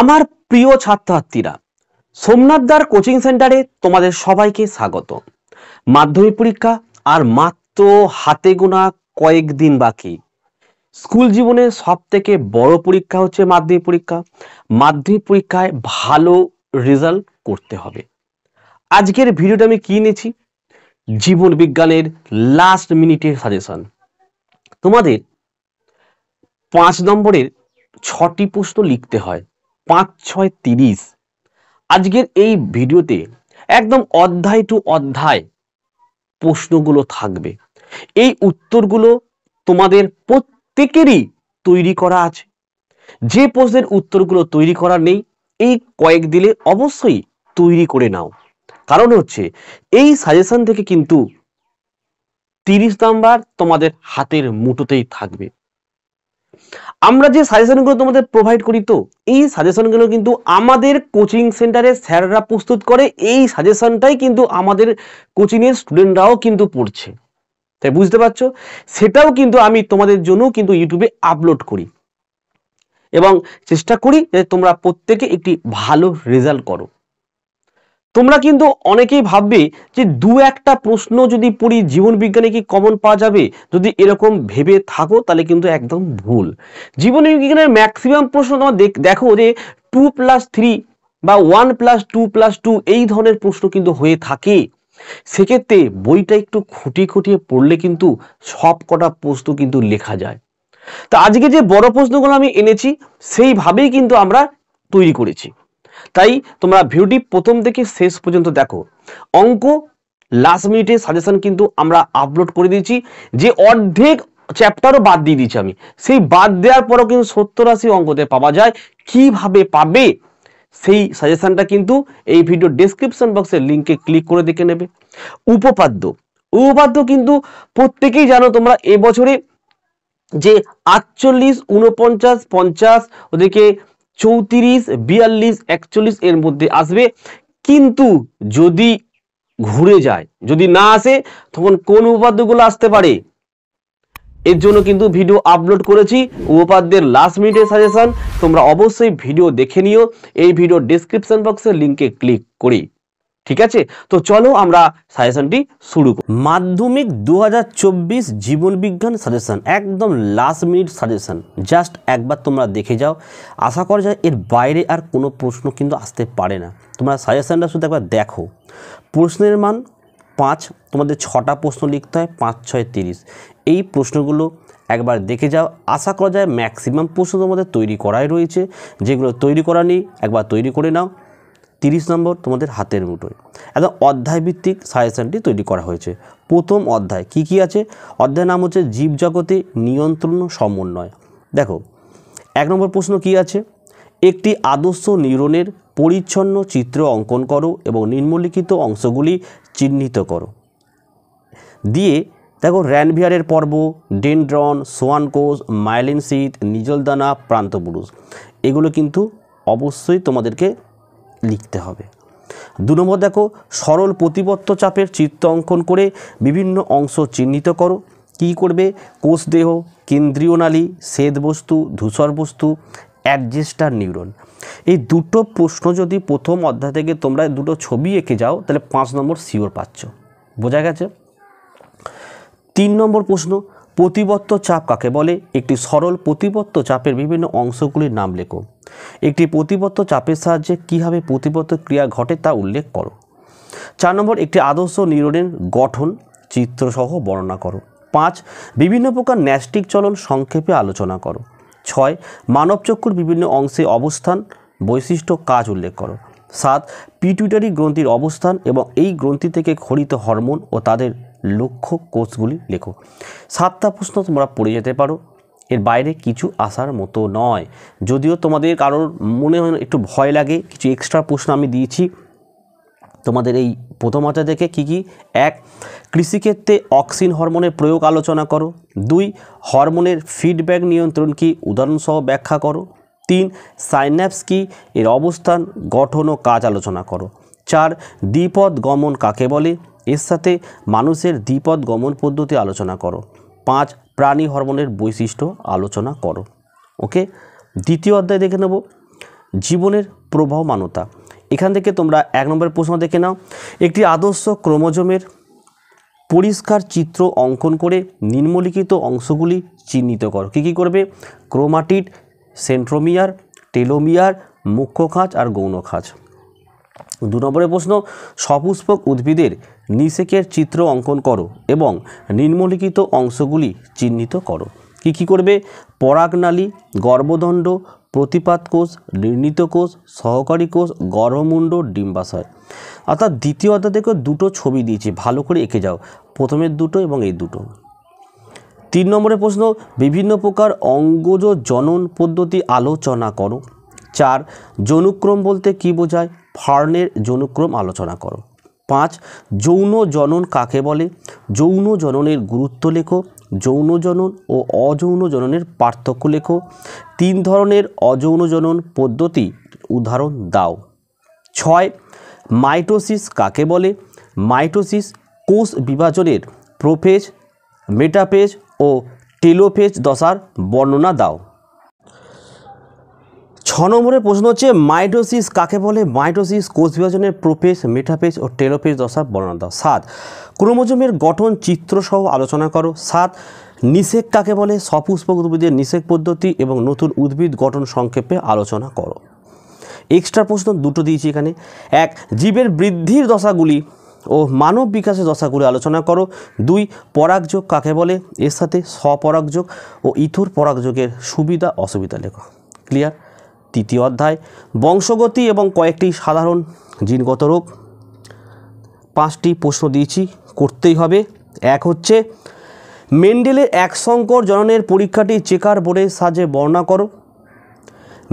আমার প্রিয় ছাত্রছাত্রীরা সোমনাথদার কোচিং সেন্টারে তোমাদের সবাইকে স্বাগত মাধ্যমিক পরীক্ষা আর মাত্র হাতে গোনা কয়েকদিন বাকি স্কুল জীবনে সব থেকে বড় পরীক্ষা হচ্ছে মাধ্যমিক পরীক্ষা মাধ্যমিক পরীক্ষায় ভালো রেজাল্ট করতে হবে আজকের ভিডিওটা আমি কি নিয়েছি জীবন বিজ্ঞানের লাস্ট মিনিটের সাজেশন তোমাদের পাঁচ নম্বরের ছটি প্রশ্ন লিখতে হয় পাঁচ ছয় তিরিশ আজকের এই ভিডিওতে একদম অধ্যায় টু অধ্যায় প্রশ্নগুলো থাকবে এই উত্তরগুলো তোমাদের প্রত্যেকেরই তৈরি করা আছে যে প্রশ্নের উত্তরগুলো তৈরি করা নেই এই কয়েক দিলে অবশ্যই তৈরি করে নাও কারণ হচ্ছে এই সাজেশন থেকে কিন্তু তিরিশ নাম্বার তোমাদের হাতের মুঠোতেই থাকবে আমরা যে সাজেশনগুলো তোমাদের প্রোভাইড করি তো এই সাজেশনগুলো কিন্তু আমাদের কোচিং সেন্টারে স্যাররা প্রস্তুত করে এই সাজেশনটাই কিন্তু আমাদের কোচিংয়ের স্টুডেন্টরাও কিন্তু পড়ছে তাই বুঝতে পারছো সেটাও কিন্তু আমি তোমাদের জন্য কিন্তু ইউটিউবে আপলোড করি এবং চেষ্টা করি যে তোমরা প্রত্যেকে একটি ভালো রেজাল্ট করো তোমরা কিন্তু অনেকেই ভাববে যে দু একটা প্রশ্ন যদি পড়ি জীবন বিজ্ঞানে কি কমন পাওয়া যাবে যদি এরকম ভেবে থাকো তাহলে কিন্তু একদম ভুল জীবন বিজ্ঞানের ম্যাক্সিমাম প্রশ্ন তোমার দেখো যে টু প্লাস থ্রি বা one plus two plus two এই ধরনের প্রশ্ন কিন্তু হয়ে থাকে সেক্ষেত্রে বইটা একটু খুঁটিয়ে খুঁটিয়ে পড়লে কিন্তু সব কটা প্রশ্ন কিন্তু লেখা যায় তা আজকে যে বড় প্রশ্নগুলো আমি এনেছি সেইভাবেই কিন্তু আমরা তৈরি করেছি তাই তোমরা ভিডিওটি প্রথম থেকে শেষ পর্যন্ত দেখো অঙ্ক লাস্ট মিনিটে সাজেশন কিন্তু আমরা আপলোড করে দিয়েছি যে অর্ধেক চ্যাপ্টারও বাদ দিয়ে দিয়েছি আমি সেই বাদ দেওয়ার পরও কিন্তু সত্তর আশি অঙ্কতে পাওয়া যায় কিভাবে পাবে সেই সাজেশনটা কিন্তু এই ভিডিও ডিসক্রিপশন বক্সের লিঙ্কে ক্লিক করে দেখে নেবে উপপাদ্য উপপাদ্য কিন্তু প্রত্যেকেই জানো তোমরা এবছরে যে আটচল্লিশ উনপঞ্চাশ পঞ্চাশ ওদেরকে চৌত্রিশ বিয়াল্লিশ একচল্লিশ এর মধ্যে আসবে কিন্তু যদি ঘুরে যায় যদি না আসে তখন কোন উপাদ্যগুলো আসতে পারে এর জন্য কিন্তু ভিডিও আপলোড করেছি উপাদ্যের লাস্ট মিনিটের সাজেশন তোমরা অবশ্যই ভিডিও দেখে নিও এই ভিডিও ডিসক্রিপশন বক্সের লিঙ্কে ক্লিক করি ঠিক আছে তো চলো আমরা সাজেশনটি শুরু করি মাধ্যমিক দু জীবন বিজ্ঞান সাজেশন একদম লাস্ট মিনিট সাজেশন জাস্ট একবার তোমরা দেখে যাও আশা করা যায় এর বাইরে আর কোনো প্রশ্ন কিন্তু আসতে পারে না তোমরা সাজেশনটা শুধু একবার দেখো প্রশ্নের মান পাঁচ তোমাদের ছটা প্রশ্ন লিখতে হয় পাঁচ ছয় তিরিশ এই প্রশ্নগুলো একবার দেখে যাও আশা করা যায় ম্যাক্সিমাম প্রশ্ন তোমাদের তৈরি করাই রয়েছে যেগুলো তৈরি করা নেই একবার তৈরি করে নাও তিরিশ নম্বর তোমাদের হাতের মুঠোয় একদম অধ্যায়ভিত্তিক সাজেশানটি তৈরি করা হয়েছে প্রথম অধ্যায় কি কি আছে অধ্যায়ের নাম হচ্ছে জীবজগতে নিয়ন্ত্রণ সমন্বয় দেখো এক নম্বর প্রশ্ন কি আছে একটি আদর্শ নিউরনের পরিচ্ছন্ন চিত্র অঙ্কন করো এবং নিম্নলিখিত অংশগুলি চিহ্নিত করো দিয়ে দেখো র্যানভিয়ারের পর্ব ডেনড্রন সোয়ানকোষ মাইলিনসিট নিজলদানা প্রান্তপুরুষ এগুলো কিন্তু অবশ্যই তোমাদেরকে লিখতে হবে দু নম্বর দেখো সরল প্রতিপত্ত চাপের চিত্র অঙ্কন করে বিভিন্ন অংশ চিহ্নিত করো কি করবে কোষদেহ কেন্দ্রীয় নালী শ্বেত বস্তু ধূসর বস্তু অ্যাডজেস্টার নিউরন এই দুটো প্রশ্ন যদি প্রথম অধ্যায় থেকে তোমরা দুটো ছবি এঁকে যাও তাহলে পাঁচ নম্বর শিওর পাচ্ছ বোঝা গেছে তিন নম্বর প্রশ্ন প্রতিবত্ত চাপ কাকে বলে একটি সরল প্রতিবত্ত চাপের বিভিন্ন অংশগুলির নাম লেখো একটি প্রতিবত্ত চাপের সাহায্যে কীভাবে প্রতিবত্ত ক্রিয়া ঘটে তা উল্লেখ করো চার নম্বর একটি আদর্শ নিউরনের গঠন চিত্রসহ বর্ণনা করো পাঁচ বিভিন্ন প্রকার ন্যাস্টিক চলন সংক্ষেপে আলোচনা করো ছয় মানবচক্ষুর বিভিন্ন অংশে অবস্থান বৈশিষ্ট্য কাজ উল্লেখ করো সাত পিটুইটারি গ্রন্থির অবস্থান এবং এই গ্রন্থি থেকে খরিত হরমোন ও তাদের লক্ষ্য কোর্সগুলি লেখো সাতটা প্রশ্ন তোমরা পড়ে যেতে পারো এর বাইরে কিছু আসার মতো নয় যদিও তোমাদের কারোর মনে হয় একটু ভয় লাগে কিছু এক্সট্রা প্রশ্ন আমি দিয়েছি তোমাদের এই প্রথম আচার থেকে কী কী এক কৃষিক্ষেত্রে অক্সিন হরমোনের প্রয়োগ আলোচনা করো দুই হরমোনের ফিডব্যাক নিয়ন্ত্রণ কি উদাহরণসহ ব্যাখ্যা করো তিন সাইন্যাপস কি এর অবস্থান গঠন ও কাজ আলোচনা করো চার দ্বিপদ গমন কাকে বলে এর সাথে মানুষের দ্বিপদ গমন পদ্ধতি আলোচনা করো পাঁচ প্রাণী হরমোনের বৈশিষ্ট্য আলোচনা করো ওকে দ্বিতীয় অধ্যায় দেখে নেব জীবনের প্রবাহমানতা এখান থেকে তোমরা এক নম্বরের প্রশ্ন দেখে নাও একটি আদর্শ ক্রোমোজোমের পরিষ্কার চিত্র অঙ্কন করে নিম্নলিখিত অংশগুলি চিহ্নিত করো কী কী করবে ক্রোমাটিড সেন্ট্রোমিয়ার টেলোমিয়ার মুখ্য খাঁচ আর গৌণ খাঁচ দু নম্বরের প্রশ্ন সপুষ্পক উদ্ভিদের নিষেকের চিত্র অঙ্কন করো এবং নিম্নলিখিত অংশগুলি চিহ্নিত করো কি কি করবে পরাগনালী গর্ভদণ্ড প্রতিপাত কোষ নির্ণিত কোষ সহকারী কোষ গর্ভমুণ্ড ডিম্বাশয় অর্থাৎ দ্বিতীয় অধ্যায় দেখো দুটো ছবি দিয়েছি ভালো করে এঁকে যাও প্রথমের দুটো এবং এই দুটো তিন নম্বরের প্রশ্ন বিভিন্ন প্রকার অঙ্গজ জনন পদ্ধতি আলোচনা করো চার যনুক্রম বলতে কি বোঝায় ফার্নের যনুক্রম আলোচনা করো পাঁচ যৌন জনন কাকে বলে যৌন জননের গুরুত্ব লেখো যৌন জনন ও অযৌন জননের পার্থক্য লেখো তিন ধরনের অযৌন জনন পদ্ধতি উদাহরণ দাও ছয় মাইটোসিস কাকে বলে মাইটোসিস কোষ বিভাজনের প্রোফেজ মেটাফেজ ও টেলোফেজ দশার বর্ণনা দাও নম্বরের প্রশ্ন হচ্ছে মাইটোসিস কাকে বলে মাইটোসিস কোষ বিভাজনের প্রোপেজ মেটাপেজ ও টেলোপেস দশা বর্ণনা দাও সাত ক্রোমোজোমের গঠন চিত্রসহ আলোচনা করো সাত নিষেক কাকে বলে সপুষ্পক উদ্ভিদের নিষেক পদ্ধতি এবং নতুন উদ্ভিদ গঠন সংক্ষেপে আলোচনা করো এক্সট্রা প্রশ্ন দুটো দিয়েছি এখানে এক জীবের বৃদ্ধির দশাগুলি ও মানব বিকাশের দশাগুলি আলোচনা করো দুই পরাগযোগ কাকে বলে এর সাথে স্বপরাগযোগ ও ইথুর পরাগযোগের সুবিধা অসুবিধা লেখো ক্লিয়ার তৃতীয় অধ্যায় বংশগতি এবং কয়েকটি সাধারণ জিনগত রোগ পাঁচটি প্রশ্ন দিয়েছি করতেই হবে এক হচ্ছে মেন্ডেলের এক সংকর জননের পরীক্ষাটি চেকার বোর্ডের সাজে বর্ণনা করো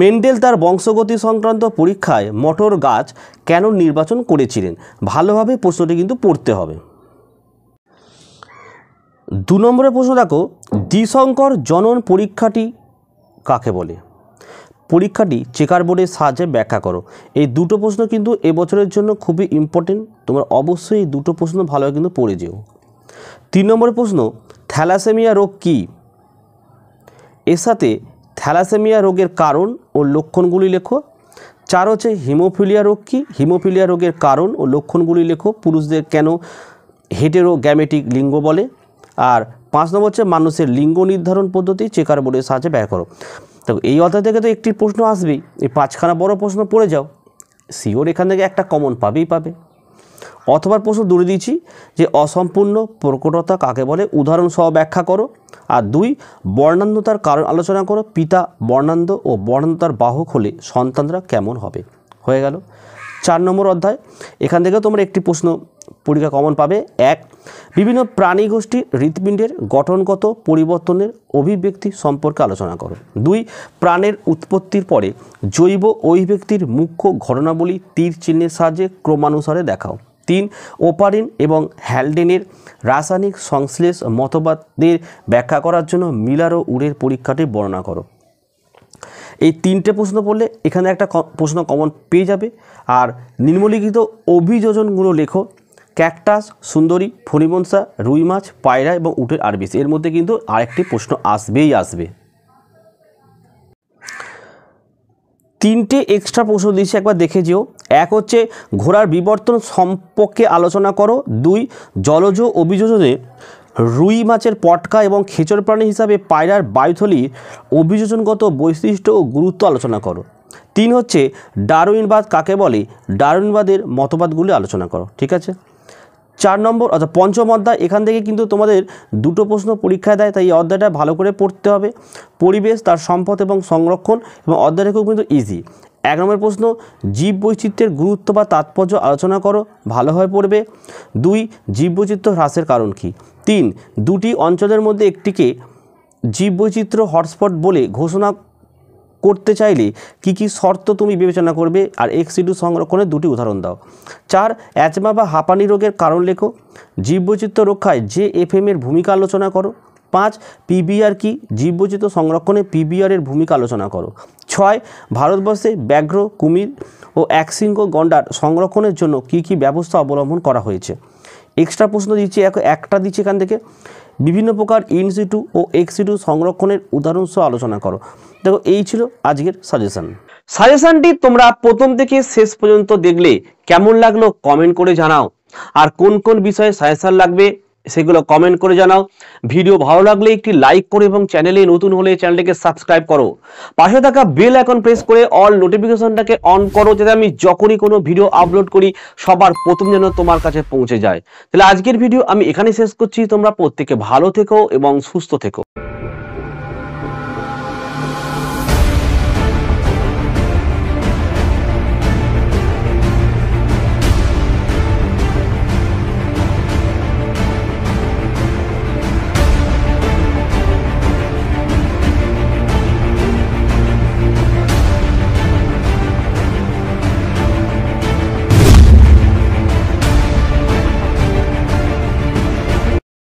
মেন্ডেল তার বংশগতি সংক্রান্ত পরীক্ষায় মটর গাছ কেন নির্বাচন করেছিলেন ভালোভাবে প্রশ্নটি কিন্তু পড়তে হবে দু নম্বরের প্রশ্ন দেখো দ্বিশঙ্কর জনন পরীক্ষাটি কাকে বলে পরীক্ষাটি চেকার বোর্ডের সাহায্যে ব্যাখ্যা করো এই দুটো প্রশ্ন কিন্তু এবছরের জন্য খুবই ইম্পর্টেন্ট তোমার অবশ্যই এই দুটো প্রশ্ন ভালোভাবে কিন্তু পড়ে যেও তিন নম্বর প্রশ্ন থ্যালাসেমিয়া রোগ কী এর সাথে থ্যালাসেমিয়া রোগের কারণ ও লক্ষণগুলি লেখো চার হচ্ছে হিমোফিলিয়া রোগ কী হিমোফিলিয়া রোগের কারণ ও লক্ষণগুলি লেখো পুরুষদের কেন হেটেরো গ্যামেটিক লিঙ্গ বলে আর পাঁচ নম্বর হচ্ছে মানুষের লিঙ্গ নির্ধারণ পদ্ধতি চেকার বোর্ডের সাহায্যে ব্যয় করো তো এই অধ্যায় থেকে তো একটি প্রশ্ন আসবেই এই পাঁচখানা বড় প্রশ্ন পড়ে যাও সিওর এখান থেকে একটা কমন পাবেই পাবে অথবা প্রশ্ন দূরে দিয়েছি যে অসম্পূর্ণ প্রকটতা কাকে বলে উদাহরণ সহ ব্যাখ্যা করো আর দুই বর্ণান্ধতার কারণ আলোচনা করো পিতা বর্ণান্ধ ও বর্ণান্ধতার বাহক হলে সন্তানরা কেমন হবে হয়ে গেল চার নম্বর অধ্যায় এখান থেকেও তোমরা একটি প্রশ্ন পরীক্ষা কমন পাবে এক বিভিন্ন প্রাণী গোষ্ঠীর হৃৎপিণ্ডের গঠনগত পরিবর্তনের অভিব্যক্তি সম্পর্কে আলোচনা করো দুই প্রাণের উৎপত্তির পরে জৈব অভিব্যক্তির মুখ্য ঘটনাবলী তীর চিহ্নের সাহায্যে ক্রমানুসারে দেখাও তিন ওপারিন এবং হ্যালডেনের রাসায়নিক সংশ্লেষ মতবাদের ব্যাখ্যা করার জন্য মিলার ও উড়ের পরীক্ষাটি বর্ণনা করো এই তিনটে প্রশ্ন পড়লে এখানে একটা প্রশ্ন কমন পেয়ে যাবে আর নিম্নলিখিত অভিযোজনগুলো লেখো ক্যাকটাস সুন্দরী ফণিবনসা রুই মাছ পায়রা এবং উটের আরবিস এর মধ্যে কিন্তু আরেকটি প্রশ্ন আসবেই আসবে তিনটে এক্সট্রা প্রশ্ন দিয়েছি একবার দেখে যেও এক হচ্ছে ঘোড়ার বিবর্তন সম্পর্কে আলোচনা করো দুই জলজ অভিযোজনে রুই মাছের পটকা এবং খেচর প্রাণী হিসাবে পায়রার বায়ুথলি অভিযোজনগত বৈশিষ্ট্য ও গুরুত্ব আলোচনা করো তিন হচ্ছে ডারউইনবাদ কাকে বলে ডারউইনবাদের মতবাদগুলি আলোচনা করো ঠিক আছে চার নম্বর অর্থাৎ আচ্ছা, পঞ্চম অধ্যায় এখান থেকে কিন্তু তোমাদের দুটো প্রশ্ন পরীক্ষায় দেয় তাই এই অধ্যায়টা ভালো করে পড়তে হবে পরিবেশ তার সম্পদ এবং সংরক্ষণ এবং অধ্যায়টা খুব কিন্তু ইজি এক নম্বর প্রশ্ন জীব বৈচিত্র্যের গুরুত্ব বা তাৎপর্য আলোচনা করো ভালোভাবে পড়বে দুই জীব বৈচিত্র্য হ্রাসের কারণ কী তিন দুটি অঞ্চলের মধ্যে একটিকে জীববৈচিত্র্য হটস্পট বলে ঘোষণা করতে চাইলে কি কি শর্ত তুমি বিবেচনা করবে আর এক্সিডু সংরক্ষণের দুটি উদাহরণ দাও চার অ্যাজমা বা হাঁপানি রোগের কারণ লেখো জীববৈচিত্র্য রক্ষায় যে এর ভূমিকা আলোচনা করো পাঁচ পিবিআর কি জীববৈচিত্র সংরক্ষণে পিবিআরের ভূমিকা আলোচনা করো ছয় ভারতবর্ষে ব্যাঘ্র কুমির ও একশৃঙ্গ গন্ডার সংরক্ষণের জন্য কি কি ব্যবস্থা অবলম্বন করা হয়েছে এক্সট্রা প্রশ্ন দিচ্ছি একটা দিচ্ছি এখান থেকে বিভিন্ন প্রকার টু ও এক্সিটু সংরক্ষণের উদাহরণ সহ আলোচনা করো দেখো এই ছিল আজকের সাজেশন সাজেশনটি তোমরা প্রথম থেকে শেষ পর্যন্ত দেখলে কেমন লাগলো কমেন্ট করে জানাও আর কোন কোন বিষয়ে সাজেশন লাগবে সেগুলো কমেন্ট করে জানাও ভিডিও ভালো লাগলে একটি লাইক করো এবং চ্যানেলে নতুন হলে চ্যানেলটিকে সাবস্ক্রাইব করো পাশে থাকা বেল এখন প্রেস করে অল নোটিফিকেশনটাকে অন করো যাতে আমি যখনই কোনো ভিডিও আপলোড করি সবার প্রথম যেন তোমার কাছে পৌঁছে যায় তাহলে আজকের ভিডিও আমি এখানে শেষ করছি তোমরা প্রত্যেকে ভালো থেকো এবং সুস্থ থেকো